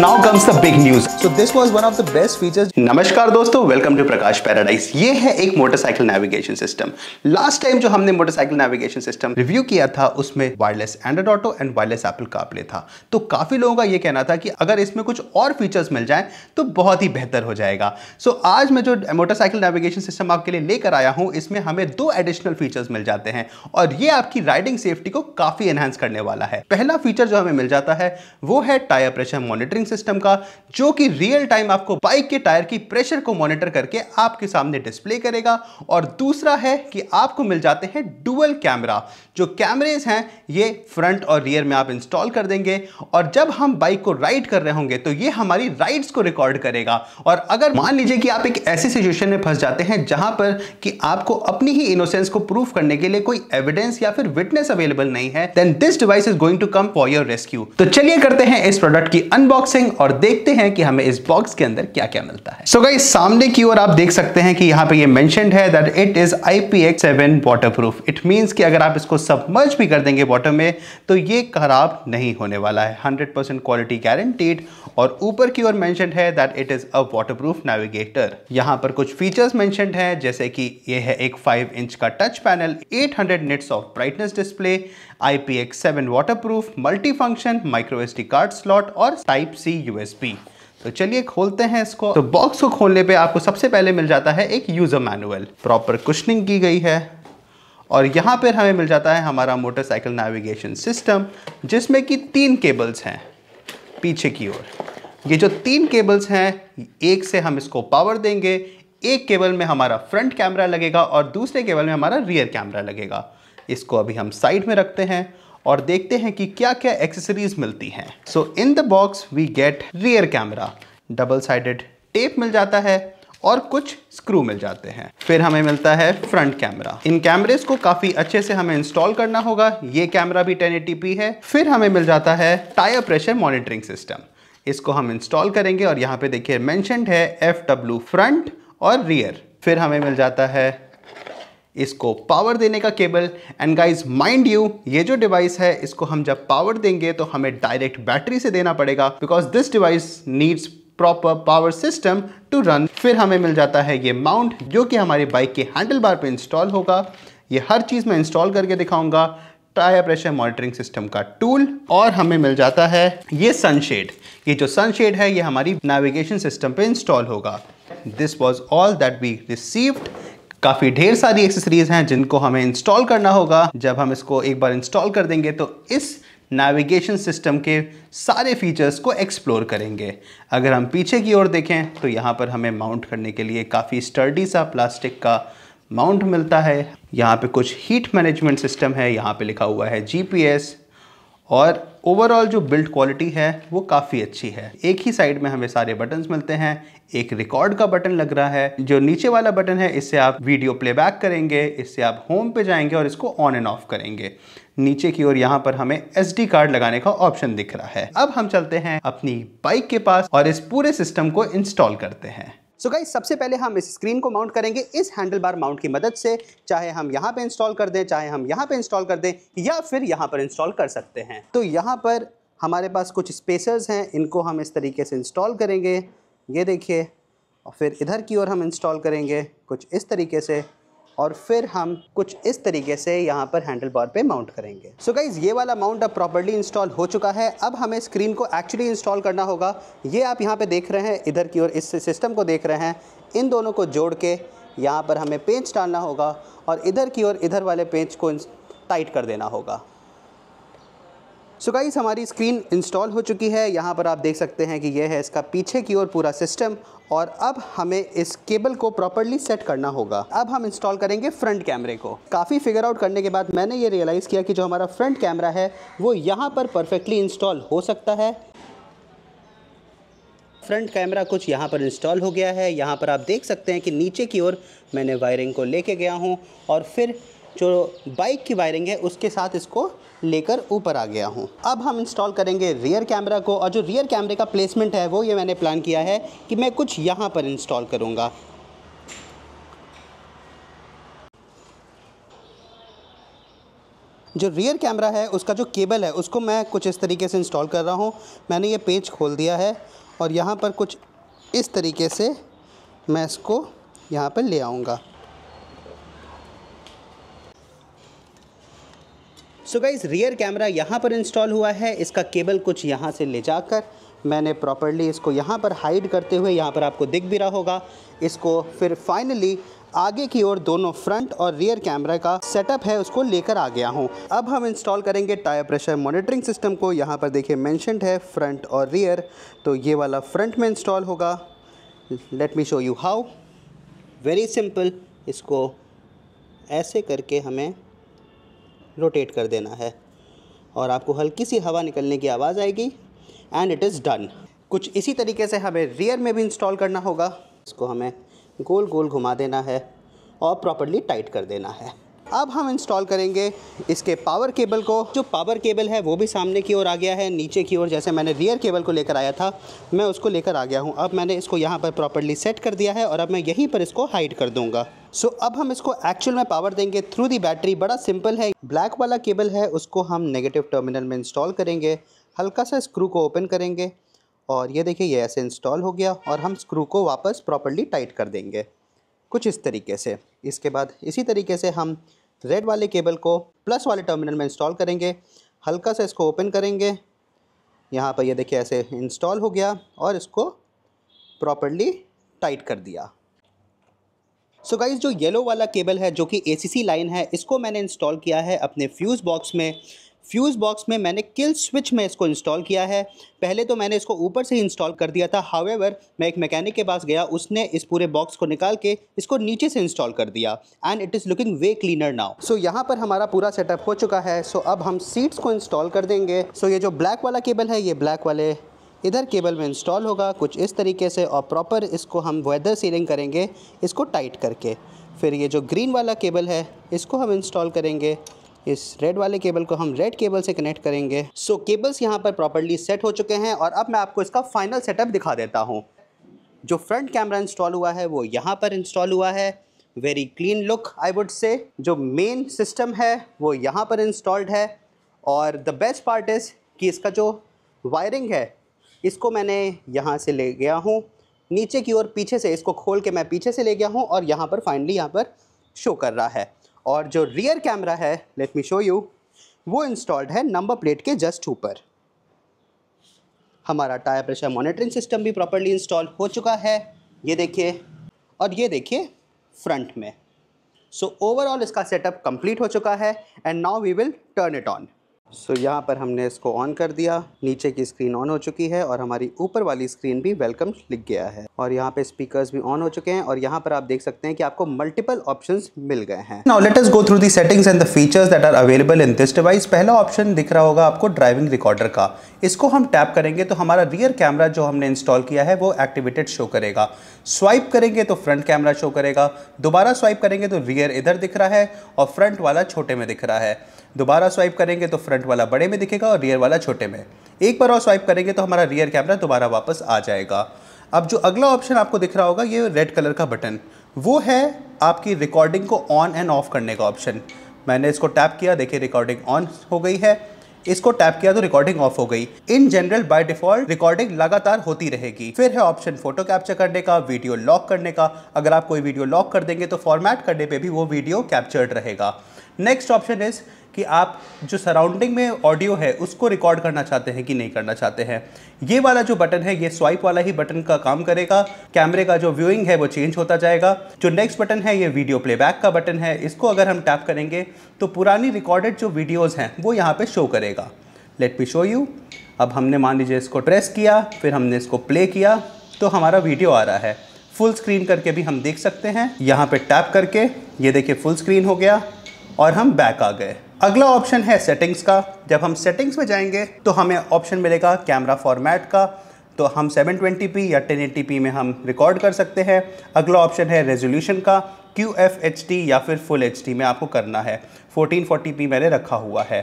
Now comes the big news so this was one of the best features नमस्कार दोस्तों welcome to Prakash paradise ये है एक motorcycle navigation system last time जो हमने मोटरसाइकिल नेविगेशन सिस्टम रिव्यू किया था उसमें wireless Android Auto and wireless Apple CarPlay था तो काफी लोगों का ये कहना था कि अगर इसमें कुछ और फीचर्स मिल जाए तो बहुत ही बेहतर हो जाएगा सो so, आज मैं जो मोटरसाइकिल नेविगेशन सिस्टम आपके लिए लेकर आया हूँ इसमें हमें दो एडिशनल फीचर्स मिल जाते हैं और ये आपकी राइडिंग सेफ्टी को काफी एनहेंस करने वाला है पहला फीचर जो हमें मिल जाता है वो है tyre pressure monitoring tracking system का जो कि रियल टाइम आपको बाइक के टायर की प्रेशर को मॉनिटर करके आपके सामने डिस्प्ले करेगा और दूसरा है कि आपको मिल जाते हैं डुअल कैमरा जो कैमरेज हैं ये फ्रंट और रियर में आप इंस्टॉल कर देंगे और जब हम बाइक को राइड कर रहे होंगे तो ये हमारी राइड्स को रिकॉर्ड करेगा और अगर मान लीजिए कि आप एक ऐसी सिचुएशन में फंस जाते हैं जहां पर कि आपको अपनी ही इनोसेंस को प्रूफ करने के लिए कोई एविडेंस या फिर विटनेस अवेलेबल नहीं है then this device is going to come for your rescue तो चलिए करते हैं इस प्रोडक्ट की अनबॉक्सिंग अनबॉक्सिंग और देखते हैं कि हमें इस बॉक्स के अंदर क्या क्या मिलता है सो so गई सामने की ओर आप देख सकते हैं कि यहाँ पे ये मेंशनड है that it is IPX7 waterproof it means कि अगर आप इसको सबमर्ज भी कर देंगे वाटर में तो ये खराब नहीं होने वाला है 100% क्वालिटी गारंटीड और ऊपर की ओर मैं that it is a waterproof navigator यहाँ पर कुछ फीचर्स मैं जैसे कि ये है एक 5 इंच का touch panel 800 nits of brightness display IPX7 waterproof, multifunction micro S card slot और Type सी USB. तो चलिए खोलते हैं इसको तो बॉक्स को खोलने पे आपको सबसे पहले मिल जाता है एक यूज़र मैनुअल प्रॉपर कुशनिंग की गई है और यहाँ पर हमें मिल जाता है हमारा मोटरसाइकिल नेविगेशन सिस्टम जिसमें कि तीन केबल्स हैं पीछे की ओर ये जो तीन केबल्स हैं एक से हम इसको पावर देंगे एक केबल में हमारा फ्रंट कैमरा लगेगा और दूसरे केबल में हमारा रियर कैमरा लगेगा इसको अभी हम साइड में रखते हैं और देखते हैं कि क्या क्या एक्सेसरीज मिलती हैं so in the box we get rear camera double sided tape मिल जाता है और कुछ स्क्रू मिल जाते हैं फिर हमें मिलता है फ्रंट कैमरा इन कैमरेज को काफ़ी अच्छे से हमें इंस्टॉल करना होगा ये कैमरा भी 1080p है फिर हमें मिल जाता है टायर प्रेशर मॉनिटरिंग सिस्टम इसको हम इंस्टॉल करेंगे और यहाँ पे देखिए मैंशनड है एफ फ्रंट और रियर फिर हमें मिल जाता है इसको पावर देने का cable and guys mind you ये जो डिवाइस है इसको हम जब पावर देंगे तो हमें डायरेक्ट बैटरी से देना पड़ेगा because this device needs proper power system to run फिर हमें मिल जाता है ये माउंट जो कि हमारी बाइक के हैंडल बार पर इंस्टॉल होगा ये हर चीज़ मैं इंस्टॉल करके दिखाऊंगा टायर प्रेशर मॉनिटरिंग सिस्टम का टूल और हमें मिल जाता है ये सनशेड ये जो सनशेड है ये हमारी नेविगेशन सिस्टम पे इंस्टॉल होगा this was all that we received काफ़ी ढेर सारी एक्सेसरीज़ हैं जिनको हमें इंस्टॉल करना होगा जब हम इसको एक बार इंस्टॉल कर देंगे तो इस नेविगेशन सिस्टम के सारे फीचर्स को एक्सप्लोर करेंगे अगर हम पीछे की ओर देखें तो यहाँ पर हमें माउंट करने के लिए काफ़ी स्टर्डी सा प्लास्टिक का माउंट मिलता है यहाँ पे कुछ हीट मैनेजमेंट सिस्टम है यहाँ पे लिखा हुआ है जीपीएस और ओवरऑल जो बिल्ड क्वालिटी है वो काफ़ी अच्छी है एक ही साइड में हमें सारे बटन्स मिलते हैं एक रिकॉर्ड का बटन लग रहा है जो नीचे वाला बटन है इससे आप वीडियो प्लेबैक करेंगे इससे आप होम पे जाएंगे और इसको ऑन एंड ऑफ करेंगे नीचे की ओर यहाँ पर हमें एस कार्ड लगाने का ऑप्शन दिख रहा है अब हम चलते हैं अपनी बाइक के पास और इस पूरे सिस्टम को इंस्टॉल करते हैं सो so गाइज सबसे पहले हम इस स्क्रीन को माउंट करेंगे इस हैंडल बार माउंट की मदद से चाहे हम यहाँ पे इंस्टॉल कर दें चाहे हम यहाँ पे इंस्टॉल कर दें या फिर यहाँ पर इंस्टॉल कर सकते हैं तो यहाँ पर हमारे पास कुछ स्पेसर्स हैं इनको हम इस तरीके से इंस्टॉल करेंगे ये देखिए और फिर इधर की ओर हम इंस्टॉल करेंगे कुछ इस तरीके से और फिर हम कुछ इस तरीके से यहाँ पर हैंडल बार पे माउंट करेंगे सो so गाइज ये वाला माउंट अब प्रॉपर्ली इंस्टॉल हो चुका है अब हमें स्क्रीन को एक्चुअली इंस्टॉल करना होगा ये आप यहाँ पे देख रहे हैं इधर की ओर इस सिस्टम को देख रहे हैं इन दोनों को जोड़ के यहाँ पर हमें पेंच डालना होगा और इधर की ओर इधर वाले पेंच को टाइट कर देना होगा सो so गाइस हमारी स्क्रीन इंस्टॉल हो चुकी है यहाँ पर आप देख सकते हैं कि यह है इसका पीछे की ओर पूरा सिस्टम और अब हमें इस केबल को प्रॉपरली सेट करना होगा अब हम इंस्टॉल करेंगे फ्रंट कैमरे को काफ़ी फिगर आउट करने के बाद मैंने ये रियलाइज़ किया कि जो हमारा फ्रंट कैमरा है वो यहाँ पर परफेक्टली इंस्टॉल हो सकता है फ्रंट कैमरा कुछ यहाँ पर इंस्टॉल हो गया है यहाँ पर आप देख सकते हैं कि नीचे की ओर मैंने वायरिंग को लेके गया हूँ और फिर जो बाइक की वायरिंग है उसके साथ इसको लेकर ऊपर आ गया हूँ अब हम इंस्टॉल करेंगे रियर कैमरा को और जो रियर कैमरे का प्लेसमेंट है वो ये मैंने प्लान किया है कि मैं कुछ यहाँ पर इंस्टॉल करूँगा जो रियर कैमरा है उसका जो केबल है उसको मैं कुछ इस तरीके से इंस्टॉल कर रहा हूँ मैंने ये पेज खोल दिया है और यहाँ पर कुछ इस तरीके से मैं इसको यहाँ पर ले आऊँगा सो गाइज़ रियर कैमरा यहाँ पर इंस्टॉल हुआ है इसका केबल कुछ यहाँ से ले जाकर मैंने प्रॉपरली इसको यहाँ पर हाइड करते हुए यहाँ पर आपको दिख भी रहा होगा इसको फिर फाइनली आगे की ओर दोनों फ्रंट और रियर कैमरा का सेटअप है उसको लेकर आ गया हूँ अब हम इंस्टॉल करेंगे टायर प्रेशर मॉनिटरिंग सिस्टम को यहाँ पर देखिए मैंशनड है फ्रंट और रियर तो ये वाला फ्रंट में इंस्टॉल होगा let me show you how very simple इसको ऐसे करके हमें रोटेट कर देना है और आपको हल्की सी हवा निकलने की आवाज़ आएगी एंड इट इज़ डन कुछ इसी तरीके से हमें रियर में भी इंस्टॉल करना होगा इसको हमें गोल गोल घुमा देना है और प्रॉपरली टाइट कर देना है अब हम इंस्टॉल करेंगे इसके पावर केबल को जो पावर केबल है वो भी सामने की ओर आ गया है नीचे की ओर जैसे मैंने रियर केबल को लेकर आया था मैं उसको लेकर आ गया हूँ अब मैंने इसको यहाँ पर प्रॉपरली सेट कर दिया है और अब मैं यहीं पर इसको हाइड कर दूँगा सो so, अब हम इसको एक्चुअल में पावर देंगे थ्रू दी बैटरी बड़ा सिंपल है ब्लैक वाला केबल है उसको हम नेगेटिव टर्मिनल में इंस्टॉल करेंगे हल्का सा स्क्रू को ओपन करेंगे और ये देखिए ये ऐसे इंस्टॉल हो गया और हम स्क्रू को वापस प्रॉपरली टाइट कर देंगे कुछ इस तरीके से इसके बाद इसी तरीके से हम रेड वाले केबल को प्लस वाले टर्मिनल में इंस्टॉल करेंगे हल्का सा इसको ओपन करेंगे यहाँ पर ये देखिए ऐसे इंस्टॉल हो गया और इसको प्रॉपरली टाइट कर दिया सो so गाइज जो येलो वाला केबल है जो कि ए लाइन है इसको मैंने इंस्टॉल किया है अपने फ्यूज़ बॉक्स में फ्यूज़ बॉक्स में मैंने किल स्विच में इसको इंस्टॉल किया है पहले तो मैंने इसको ऊपर से ही इंस्टॉल कर दिया था हावेवर मैं एक मैकेनिक के पास गया उसने इस पूरे बॉक्स को निकाल के इसको नीचे से इंस्टॉल कर दिया and it is looking way cleaner now so यहाँ पर हमारा पूरा सेटअप हो चुका है सो so अब हम सीट्स को इंस्टॉल कर देंगे सो so ये जो ब्लैक वाला केबल है ये ब्लैक वाले इधर केबल में इंस्टॉल होगा कुछ इस तरीके से और प्रॉपर इसको हम वेदर सीलिंग करेंगे इसको टाइट करके फिर ये जो ग्रीन वाला केबल है इसको हम इंस्टॉल करेंगे इस रेड वाले केबल को हम रेड केबल से कनेक्ट करेंगे सो so, केबल्स यहाँ पर प्रॉपरली सेट हो चुके हैं और अब मैं आपको इसका फाइनल सेटअप दिखा देता हूँ जो फ्रंट कैमरा इंस्टॉल हुआ है वो यहाँ पर इंस्टॉल हुआ है very clean look I would say जो मेन सिस्टम है वो यहाँ पर इंस्टॉल्ड है और द बेस्ट पार्ट इज़ कि इसका जो वायरिंग है इसको मैंने यहाँ से ले गया हूँ नीचे की ओर पीछे से इसको खोल के मैं पीछे से ले गया हूँ और यहाँ पर फाइनली यहाँ पर शो कर रहा है और जो रियर कैमरा है लेट मी शो यू वो इंस्टॉल्ड है नंबर प्लेट के जस्ट ऊपर हमारा टायर प्रेशर मॉनिटरिंग सिस्टम भी प्रॉपरली इंस्टॉल हो चुका है ये देखिए और ये देखिए फ्रंट में सो so, ओवरऑल इसका सेटअप कंप्लीट हो चुका है and now we will turn it on so so, यहाँ पर हमने इसको ऑन कर दिया नीचे की स्क्रीन ऑन हो चुकी है और हमारी ऊपर वाली स्क्रीन भी वेलकम लिख गया है और यहाँ पे स्पीकर्स भी ऑन हो चुके हैं और यहाँ पर आप देख सकते हैं कि आपको मल्टीपल ऑप्शंस मिल गए हैं now let us go through the settings and the features that are available in this device पहला ऑप्शन दिख रहा होगा आपको ड्राइविंग रिकॉर्डर का इसको हम टैप करेंगे तो हमारा रियर कैमरा जो हमने इंस्टॉल किया है वो एक्टिवेटेड शो करेगा स्वाइप करेंगे तो फ्रंट कैमरा शो करेगा दोबारा स्वाइप करेंगे तो रियर इधर दिख रहा है और फ्रंट वाला छोटे में दिख रहा है दोबारा स्वाइप करेंगे तो फ्रंट वाला बड़े में दिखेगा और रियर वाला छोटे में एक बार और स्वाइप करेंगे तो हमारा रियर कैमरा दोबारा वापस आ जाएगा अब जो अगला ऑप्शन आपको दिख रहा होगा ये रेड कलर का बटन वो है आपकी रिकॉर्डिंग को ऑन एंड ऑफ करने का ऑप्शन मैंने इसको टैप किया देखिए रिकॉर्डिंग ऑन हो गई है इसको टैप किया तो रिकॉर्डिंग ऑफ हो गई in general by default recording लगातार होती रहेगी फिर है ऑप्शन फोटो कैप्चर करने का वीडियो लॉक करने का अगर आप कोई वीडियो लॉक कर देंगे तो फॉर्मेट करने पे भी वो वीडियो कैप्चर्ड रहेगा नेक्स्ट ऑप्शन इज़ कि आप जो सराउंडिंग में ऑडियो है उसको रिकॉर्ड करना चाहते हैं कि नहीं करना चाहते हैं ये वाला जो बटन है ये स्वाइप वाला ही बटन का काम करेगा कैमरे का जो व्यूइंग है वो चेंज होता जाएगा जो नेक्स्ट बटन है ये वीडियो प्लेबैक का बटन है इसको अगर हम टैप करेंगे तो पुरानी रिकॉर्डेड जो वीडियोज़ हैं वो यहाँ पर शो करेगा लेट मी शो यू अब हमने मान लीजिए इसको प्रेस किया फिर हमने इसको प्ले किया तो हमारा वीडियो आ रहा है फुल स्क्रीन करके भी हम देख सकते हैं यहाँ पे टैप करके ये देखिए फुल स्क्रीन हो गया और हम बैक आ गए अगला ऑप्शन है सेटिंग्स का जब हम सेटिंग्स में जाएंगे तो हमें ऑप्शन मिलेगा कैमरा फॉर्मेट का तो हम 720p या 1080p में हम रिकॉर्ड कर सकते हैं अगला ऑप्शन है रेजोल्यूशन का क्यू या फिर फुल एच में आपको करना है 1440p मैंने रखा हुआ है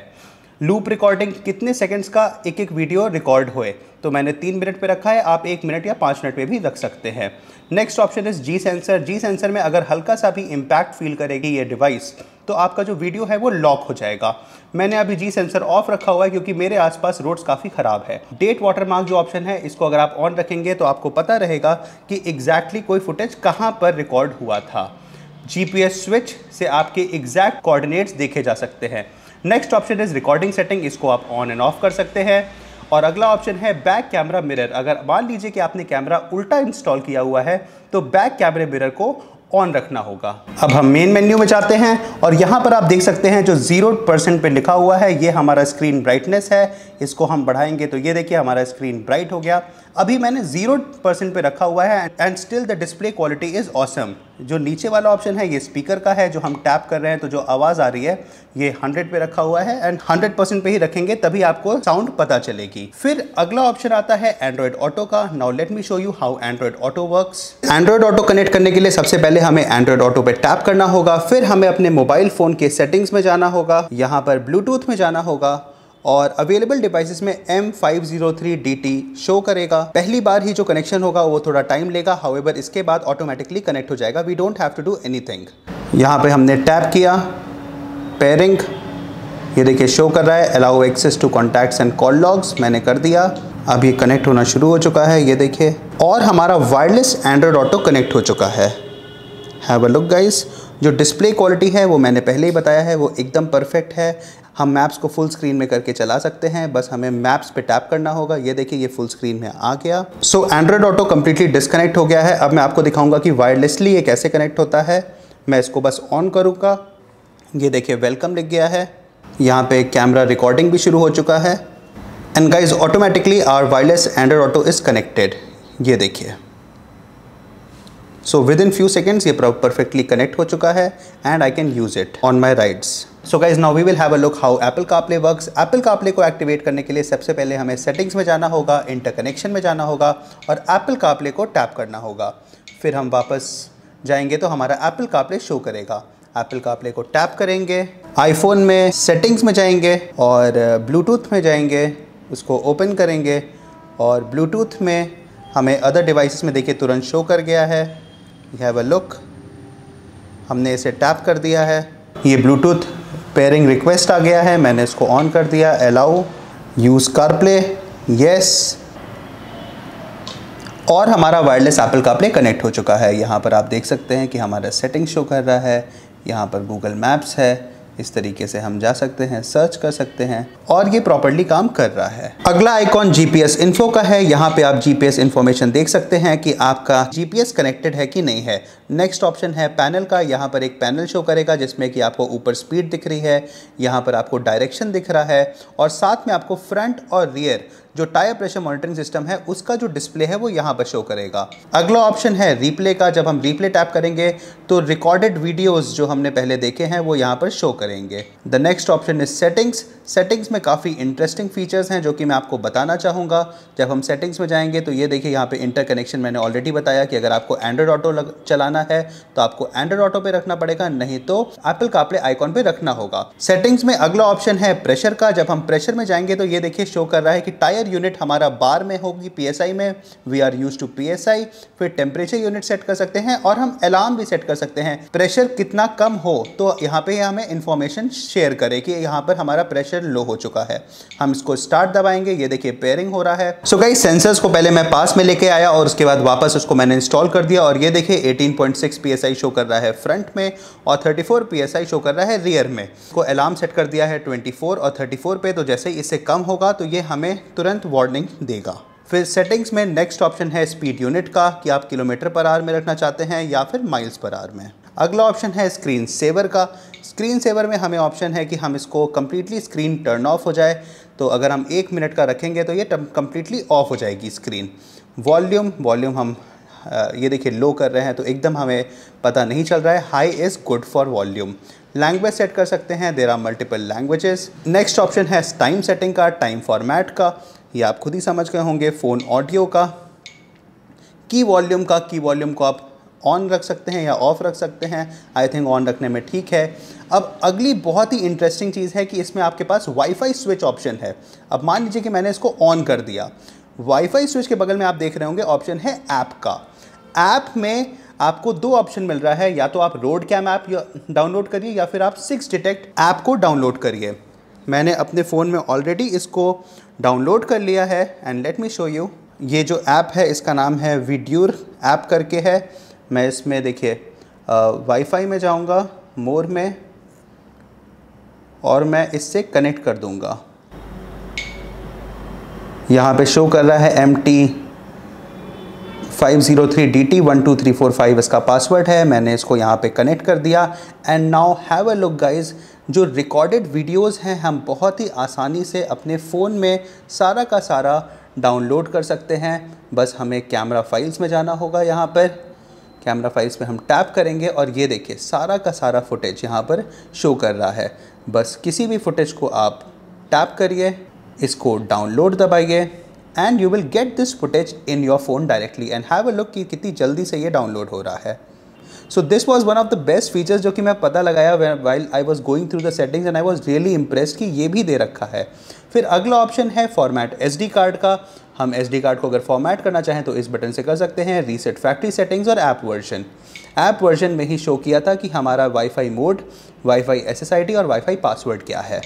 लूप रिकॉर्डिंग कितने सेकंड्स का एक एक वीडियो रिकॉर्ड होए तो मैंने तीन मिनट पे रखा है आप एक मिनट या पाँच मिनट पे भी रख सकते हैं next option is G sensor G sensor में अगर हल्का सा भी इम्पैक्ट फील करेगी ये डिवाइस तो आपका जो वीडियो है वो लॉक हो जाएगा मैंने अभी जी सेंसर ऑफ रखा हुआ है क्योंकि मेरे आसपास रोड्स काफ़ी ख़राब है डेट वाटरमार्क जो ऑप्शन है इसको अगर आप ऑन रखेंगे तो आपको पता रहेगा कि एग्जैक्टली exactly कोई फुटेज कहाँ पर रिकॉर्ड हुआ था जीपीएस स्विच से आपके एग्जैक्ट कोऑर्डिनेट्स देखे जा सकते हैं next option is recording setting इसको आप ऑन एंड ऑफ कर सकते हैं और अगला ऑप्शन है बैक कैमरा मिरर अगर मान लीजिए कि आपने कैमरा उल्टा इंस्टॉल किया हुआ है तो बैक कैमरे मिरर को ऑन रखना होगा अब हम मेन मेन्यू में जाते हैं और यहाँ पर आप देख सकते हैं जो ज़ीरो परसेंट पर लिखा हुआ है ये हमारा स्क्रीन ब्राइटनेस है इसको हम बढ़ाएंगे तो ये देखिए हमारा स्क्रीन ब्राइट हो गया अभी मैंने जीरो परसेंट पे रखा हुआ है and still the display quality is awesome जो नीचे वाला ऑप्शन है ये स्पीकर का है जो हम टैप कर रहे हैं तो जो आवाज़ आ रही है ये हंड्रेड पे रखा हुआ है एंड हंड्रेड परसेंट पे ही रखेंगे तभी आपको साउंड पता चलेगी फिर अगला ऑप्शन आता है एंड्रॉयड ऑटो का now let me show you how Android Auto work Android Auto connect करने के लिए सबसे पहले हमें एंड्रॉयड ऑटो पर टैप करना होगा फिर हमें अपने मोबाइल फोन के सेटिंग्स में जाना होगा यहाँ पर ब्लूटूथ में जाना होगा और अवेलेबल डिवाइसेस में टी शो oh करेगा पहली बार ही जो कनेक्शन होगा वो थोड़ा टाइम लेगा हाउएवर इसके बाद ऑटोमेटिकली कनेक्ट हो जाएगा we don't have to do anything यहाँ पे हमने टैप किया पेयरिंग ये देखिए शो कर रहा है allow access to contacts and call logs मैंने कर दिया अब ये कनेक्ट होना शुरू हो चुका है ये देखिए और हमारा वायरलेस एंड्रॉयड ऑटो कनेक्ट हो चुका है हैव अ लुक गाइस जो डिस्प्ले क्वालिटी है वो मैंने पहले ही बताया है वो एकदम परफेक्ट है हम मैप्स को फुल स्क्रीन में करके चला सकते हैं बस हमें मैप्स पे टैप करना होगा ये देखिए ये फुल स्क्रीन में आ गया so Android Auto completely disconnect हो गया है अब मैं आपको दिखाऊंगा कि वायरलेसली ये कैसे कनेक्ट होता है मैं इसको बस ऑन करूँगा ये देखिए वेलकम लिख गया है यहाँ पे कैमरा रिकॉर्डिंग भी शुरू हो चुका है and guys automatically our wireless Android Auto is connected ये देखिए so within few seconds ये परफेक्टली कनेक्ट हो चुका है and I can use it on my rides so guys now we will have a look how Apple CarPlay work Apple CarPlay को activate करने के लिए सबसे पहले हमें सेटिंग्स में जाना होगा इंटर कनेक्शन में जाना होगा और एप्पल कापले को टैप करना होगा फिर हम वापस जाएंगे तो हमारा एप्पल कापले शो करेगा एप्पल कापले को टैप करेंगे आईफोन में सेटिंग्स में जाएंगे और ब्लूटूथ में जाएंगे उसको ओपन करेंगे और ब्लूटूथ में हमें अदर डिवाइसेस में देखिए तुरंत शो कर गया है यू हैव अ लुक हमने इसे टैप कर दिया है ये ब्लूटूथ पेयरिंग रिक्वेस्ट आ गया है मैंने इसको ऑन कर दिया allow use CarPlay yes और हमारा wireless Apple CarPlay connect हो चुका है यहाँ पर आप देख सकते हैं कि हमारा सेटिंग शो कर रहा है यहाँ पर गूगल मैप्स है इस तरीके से हम जा सकते हैं सर्च कर सकते हैं और ये प्रॉपरली काम कर रहा है अगला आइकॉन जीपीएस इन्फो का है यहाँ पे आप जीपीएस इंफॉर्मेशन देख सकते हैं कि आपका जीपीएस कनेक्टेड है कि नहीं है नेक्स्ट ऑप्शन है पैनल का यहाँ पर एक पैनल शो करेगा जिसमें कि आपको ऊपर स्पीड दिख रही है यहाँ पर आपको डायरेक्शन दिख रहा है और साथ में आपको फ्रंट और रियर जो टायर प्रेशर मॉनिटरिंग सिस्टम है उसका जो डिस्प्ले है वो यहाँ पर शो करेगा अगला ऑप्शन है रिप्ले का जब हम रिप्ले टैप करेंगे तो रिकॉर्डेड वीडियोस जो हमने पहले देखे हैं वो यहाँ पर शो करेंगे the next option is settings settings में काफ़ी इंटरेस्टिंग फीचर्स हैं जो कि मैं आपको बताना चाहूँगा जब हम सेटिंग्स में जाएंगे तो ये देखिए यहाँ पर इंटर कनेक्शन मैंने ऑलरेडी बताया कि अगर आपको एंड्रॉयड ऑटो चलाना रखना है तो आपको एंड्रॉइड ऑटो पे रखना पड़ेगा नहीं तो एप्पल का अपने आइकॉन पे रखना होगा सेटिंग्स में अगला ऑप्शन है प्रेशर का जब हम प्रेशर में जाएंगे तो ये देखिए शो कर रहा है कि टायर यूनिट हमारा बार में होगी पी में we are use to P फिर टेम्परेचर यूनिट सेट कर सकते हैं और हम अलार्म भी सेट कर सकते हैं प्रेशर कितना कम हो तो यहाँ पे हमें इन्फॉर्मेशन शेयर करे कि यहाँ पर हमारा प्रेशर लो हो चुका है हम इसको स्टार्ट दबाएंगे ये देखिए पेयरिंग हो रहा है सो so, कई सेंसर्स को पहले मैं पास में लेके आया और उसके बाद वापस उसको मैंने इंस्टॉल कर दिया और ये देखिए 3.6 psi शो कर रहा है फ्रंट में और 34 psi शो कर रहा है रियर में इसको अलार्म सेट कर दिया है 24 और 34 पे तो जैसे ही इससे कम होगा तो ये हमें तुरंत वार्निंग देगा फिर सेटिंग्स में नेक्स्ट ऑप्शन है स्पीड यूनिट का कि आप किलोमीटर पर आर में रखना चाहते हैं या फिर माइल्स पर आर में अगला ऑप्शन है स्क्रीन सेवर का स्क्रीन सेवर में हमें ऑप्शन है कि हम इसको कम्प्लीटली स्क्रीन टर्न ऑफ हो जाए तो अगर हम एक मिनट का रखेंगे तो ये कम्प्लीटली ऑफ हो जाएगी स्क्रीन वॉल्यूम वॉल्यूम हम ये देखिए लो कर रहे हैं तो एकदम हमें पता नहीं चल रहा है high is good for volume language set कर सकते हैं there are multiple languages next option है टाइम सेटिंग का टाइम फॉर्मेट का ये आप खुद ही समझ गए होंगे फ़ोन ऑडियो का की वॉल्यूम का की वॉल्यूम को आप ऑन रख सकते हैं या ऑफ़ रख सकते हैं आई थिंक ऑन रखने में ठीक है अब अगली बहुत ही इंटरेस्टिंग चीज़ है कि इसमें आपके पास वाईफाई स्विच ऑप्शन है अब मान लीजिए कि मैंने इसको ऑन कर दिया वाईफाई स्विच के बगल में आप देख रहे होंगे ऑप्शन है ऐप का ऐप में आपको दो ऑप्शन मिल रहा है या तो आप रोड कैम ऐप डाउनलोड करिए या फिर आप सिक्स डिटेक्ट ऐप को डाउनलोड करिए मैंने अपने फ़ोन में ऑलरेडी इसको डाउनलोड कर लिया है and let me show you ये जो ऐप है इसका नाम है वीड्यूर ऐप करके है मैं इसमें देखिए वाईफाई में जाऊंगा मोर में और मैं इससे कनेक्ट कर दूंगा यहाँ पे शो कर रहा है M T five zero three D T one two three four five इसका पासवर्ड है मैंने इसको यहाँ पे कनेक्ट कर दिया and now have a look guys जो रिकॉर्डेड वीडियोस हैं हम बहुत ही आसानी से अपने फ़ोन में सारा का सारा डाउनलोड कर सकते हैं बस हमें कैमरा फाइल्स में जाना होगा यहाँ पर कैमरा फाइल्स में हम टैप करेंगे और ये देखिए सारा का सारा फुटेज यहाँ पर शो कर रहा है बस किसी भी फुटेज को आप टैप करिए इसको डाउनलोड दबाइए and you will get this footage in your phone directly and have a look कि कितनी जल्दी से ये डाउनलोड हो रहा है so this was one of the best features जो कि मैं पता लगाया while I was going through the settings and I was really impress कि ये भी दे रखा है फिर अगला ऑप्शन है फॉर्मेट एस कार्ड का हम एस कार्ड को अगर फॉर्मेट करना चाहें तो इस बटन से कर सकते हैं रीसेट फैक्ट्री सेटिंग्स और ऐप वर्जन ऐप वर्जन में ही शो किया था कि हमारा वाईफाई मोड वाईफाई टी और वाईफाई पासवर्ड क्या है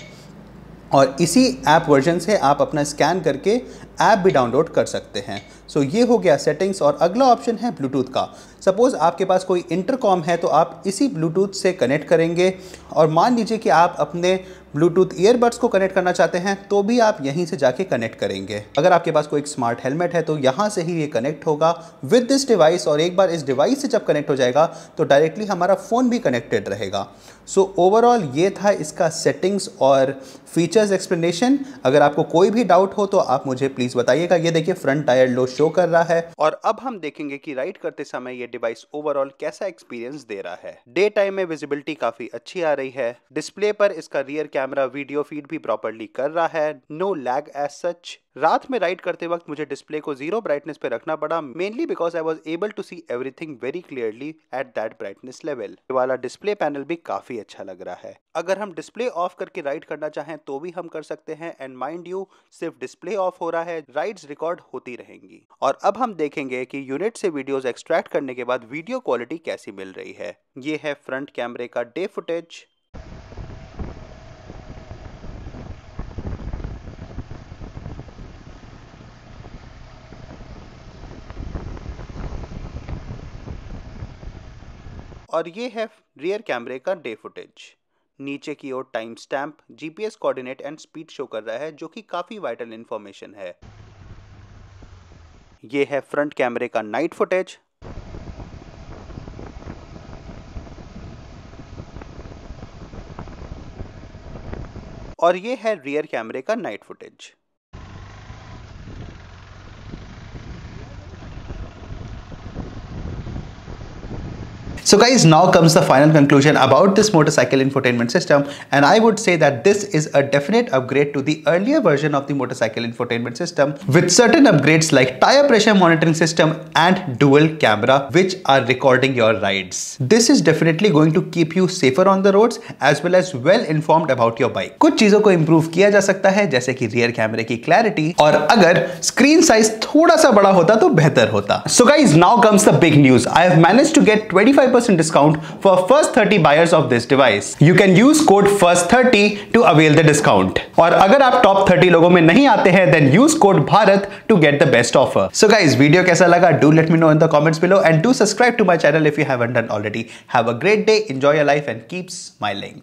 और इसी ऐप वर्जन से आप अपना स्कैन करके ऐप भी डाउनलोड कर सकते हैं सो so, ये हो गया सेटिंग्स और अगला ऑप्शन है ब्लूटूथ का सपोज़ आपके पास कोई इंटरकॉम है तो आप इसी ब्लूटूथ से कनेक्ट करेंगे और मान लीजिए कि आप अपने ब्लूटूथ ईयरबड्स को कनेक्ट करना चाहते हैं तो भी आप यहीं से जाके कनेक्ट करेंगे अगर आपके पास कोई स्मार्ट हेलमेट है तो यहाँ से ही ये कनेक्ट होगा विद दिस डिवाइस और एक बार इस डिवाइस से जब कनेक्ट हो जाएगा तो डायरेक्टली हमारा फ़ोन भी कनेक्टेड रहेगा सो so, ओवरऑल ये था इसका सेटिंग्स और फीचर्स एक्सप्लेनेशन अगर आपको कोई भी डाउट हो तो आप मुझे प्लीज़ प्लीज बताइएगा ये देखिए फ्रंट टायर लो शो कर रहा है और अब हम देखेंगे कि राइड करते समय ये डिवाइस ओवरऑल कैसा एक्सपीरियंस दे रहा है डे टाइम में विजिबिलिटी काफी अच्छी आ रही है डिस्प्ले पर इसका रियर कैमरा वीडियो फीड भी प्रॉपरली कर रहा है नो लैग एज सच रात में राइड करते वक्त मुझे डिस्प्ले को जीरो ब्राइटनेस पे रखना पड़ा mainly because I was able to see everything very clearly at that brightness level वाला डिस्प्ले पैनल भी काफी अच्छा लग रहा है अगर हम डिस्प्ले ऑफ करके राइड करना चाहें तो भी हम कर सकते हैं एंड माइंड यू सिर्फ डिस्प्ले ऑफ हो रहा है राइड्स रिकॉर्ड होती रहेंगी और अब हम देखेंगे कि यूनिट से वीडियोस एक्सट्रैक्ट करने के बाद वीडियो क्वालिटी कैसी मिल रही है ये है फ्रंट कैमरे का डे फुटेज और ये है रियर कैमरे का डे फुटेज नीचे की ओर time stamp GPS coordinate and speed show कर रहा है जो कि काफ़ी वाइटल इन्फॉर्मेशन है ये है फ्रंट कैमरे का नाइट फुटेज और ये है रियर कैमरे का night footage So guys, now comes the final conclusion about this motorcycle infotainment system. And I would say that this is a definite upgrade to the earlier version of the motorcycle infotainment system with certain upgrades like tire pressure monitoring system and dual camera, which are recording your rides. This is definitely going to keep you safer on the roads as well as well informed about your bike. कुछ चीजों को improve किया जा सकता है जैसे कि rear camera की clarity और अगर screen size थोड़ा सा बड़ा होता तो बेहतर होता. So guys, now comes the big news. I have managed to get 25 percent discount for first 30 buyers of this device. You can use code FIRST30 to avail the discount. और अगर आप टॉप 30 लोगों में नहीं आते हैं then use code Bharat to get the best offer so guys video कैसा लगा do let me know in the comments below and do subscribe to my channel if you haven't done already have a great day enjoy your life and keep smiling